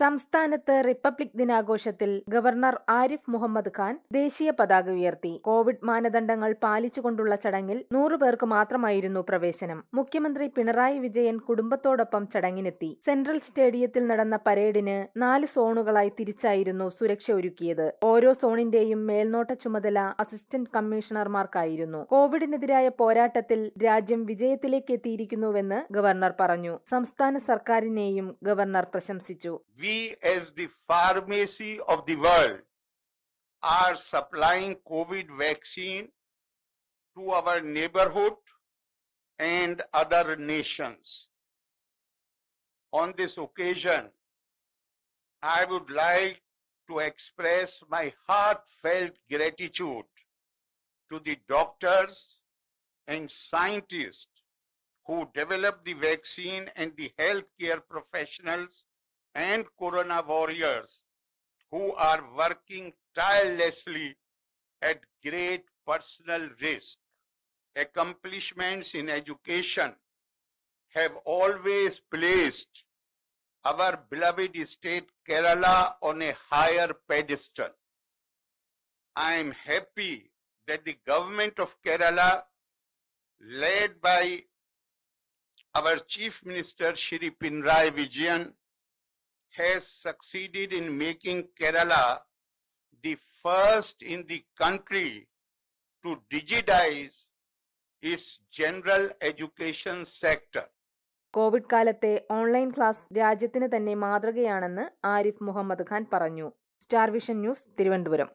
സംസ്ഥാനത്ത് റിപ്പബ്ലിക് ദിനാഘോഷത്തിൽ ഗവർണർ ആരിഫ് മുഹമ്മദ് ഖാൻ ദേശീയ പതാക ഉയർത്തി കോവിഡ് മാനദണ്ഡങ്ങൾ പാലിച്ചുകൊണ്ടുള്ള ചടങ്ങിൽ നൂറു പേർക്ക് മാത്രമായിരുന്നു പ്രവേശനം മുഖ്യമന്ത്രി പിണറായി വിജയൻ കുടുംബത്തോടൊപ്പം ചടങ്ങിനെത്തി സെൻട്രൽ സ്റ്റേഡിയത്തിൽ നടന്ന പരേഡിന് നാല് സോണുകളായി തിരിച്ചായിരുന്നു സുരക്ഷ ഒരുക്കിയത് ഓരോ സോണിന്റെയും മേൽനോട്ട ചുമതല അസിസ്റ്റന്റ് കമ്മീഷണർമാർക്കായിരുന്നു കോവിഡിനെതിരായ പോരാട്ടത്തിൽ രാജ്യം വിജയത്തിലേക്ക് എത്തിയിരിക്കുന്നുവെന്ന് ഗവർണർ പറഞ്ഞു സംസ്ഥാന സർക്കാരിനെയും ഗവർണർ പ്രശംസിച്ചു we as the pharmacy of the world are supplying COVID vaccine to our neighborhood and other nations. On this occasion, I would like to express my heartfelt gratitude to the doctors and scientists who developed the vaccine and the healthcare professionals and corona warriors who are working tirelessly at great personal risk. Accomplishments in education have always placed our beloved state Kerala on a higher pedestal. I am happy that the government of Kerala, led by our Chief Minister Shri Pinrai Vijayan, has succeeded in making Kerala the first in the country to digitize its general education sector. Covid കാലത്തെ online class രാജ്യത്തിന് തന്നെ മാതൃകയാണെന്ന് ആരിഫ് മുഹമ്മദ് ഖാൻ പറഞ്ഞു star vision news Thiruvananthapuram